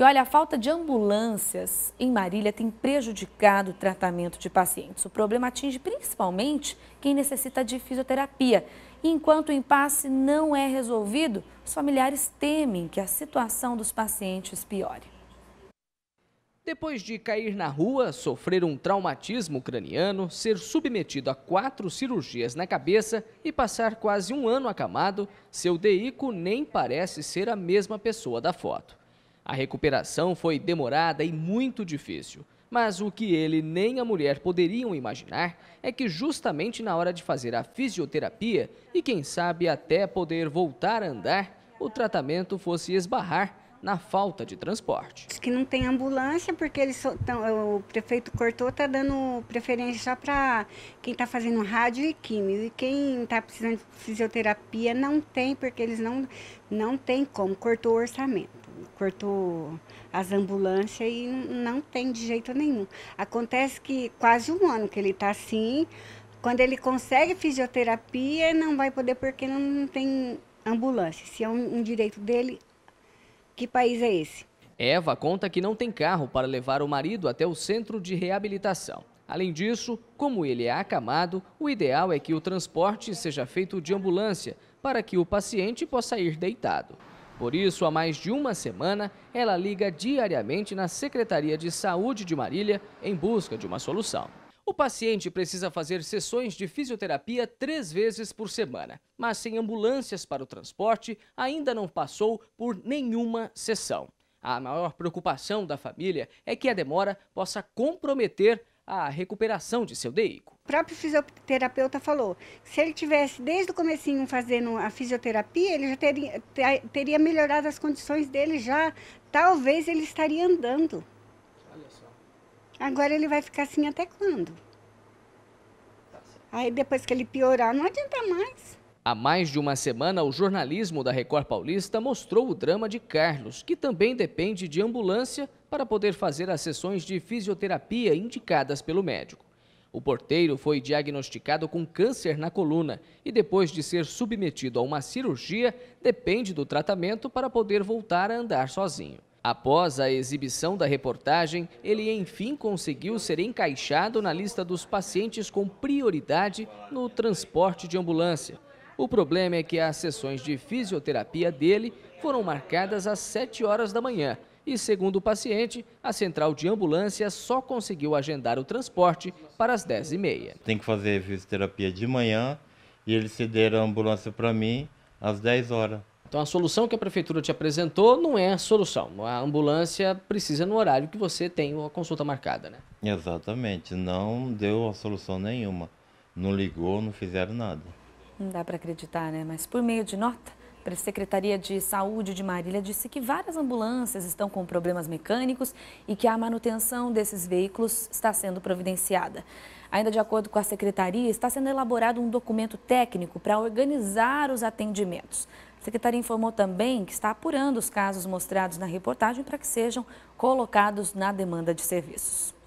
E olha, a falta de ambulâncias em Marília tem prejudicado o tratamento de pacientes. O problema atinge principalmente quem necessita de fisioterapia. E enquanto o impasse não é resolvido, os familiares temem que a situação dos pacientes piore. Depois de cair na rua, sofrer um traumatismo craniano, ser submetido a quatro cirurgias na cabeça e passar quase um ano acamado, seu Deico nem parece ser a mesma pessoa da foto. A recuperação foi demorada e muito difícil. Mas o que ele nem a mulher poderiam imaginar é que justamente na hora de fazer a fisioterapia e quem sabe até poder voltar a andar, o tratamento fosse esbarrar na falta de transporte. Diz que não tem ambulância porque eles tão, o prefeito cortou, está dando preferência só para quem está fazendo rádio e químio. E quem está precisando de fisioterapia não tem, porque eles não, não tem como, cortou o orçamento cortou as ambulâncias e não tem de jeito nenhum. Acontece que quase um ano que ele está assim. Quando ele consegue fisioterapia, não vai poder porque não tem ambulância. Se é um, um direito dele, que país é esse? Eva conta que não tem carro para levar o marido até o centro de reabilitação. Além disso, como ele é acamado, o ideal é que o transporte seja feito de ambulância para que o paciente possa ir deitado. Por isso, há mais de uma semana, ela liga diariamente na Secretaria de Saúde de Marília em busca de uma solução. O paciente precisa fazer sessões de fisioterapia três vezes por semana, mas sem ambulâncias para o transporte, ainda não passou por nenhuma sessão. A maior preocupação da família é que a demora possa comprometer a recuperação de seu veículo próprio fisioterapeuta falou. Se ele tivesse desde o comecinho fazendo a fisioterapia, ele já teria, teria melhorado as condições dele já. Talvez ele estaria andando. Olha só. Agora ele vai ficar assim até quando? Tá Aí depois que ele piorar, não adianta mais. Há mais de uma semana, o jornalismo da Record Paulista mostrou o drama de Carlos, que também depende de ambulância para poder fazer as sessões de fisioterapia indicadas pelo médico. O porteiro foi diagnosticado com câncer na coluna e, depois de ser submetido a uma cirurgia, depende do tratamento para poder voltar a andar sozinho. Após a exibição da reportagem, ele enfim conseguiu ser encaixado na lista dos pacientes com prioridade no transporte de ambulância. O problema é que as sessões de fisioterapia dele foram marcadas às 7 horas da manhã e, segundo o paciente, a central de ambulância só conseguiu agendar o transporte para as 10h30. Tem que fazer fisioterapia de manhã e eles cederam a ambulância para mim às 10 horas. Então a solução que a prefeitura te apresentou não é a solução. A ambulância precisa no horário que você tem a consulta marcada, né? Exatamente. Não deu a solução nenhuma. Não ligou, não fizeram nada. Não dá para acreditar, né? Mas por meio de nota, SAPRE, Secretaria de Saúde de Marília, disse que várias ambulâncias estão com problemas mecânicos e que a manutenção desses veículos está sendo providenciada. Ainda de acordo com a secretaria, está sendo elaborado um documento técnico para organizar os atendimentos. A secretaria informou também que está apurando os casos mostrados na reportagem para que sejam colocados na demanda de serviços.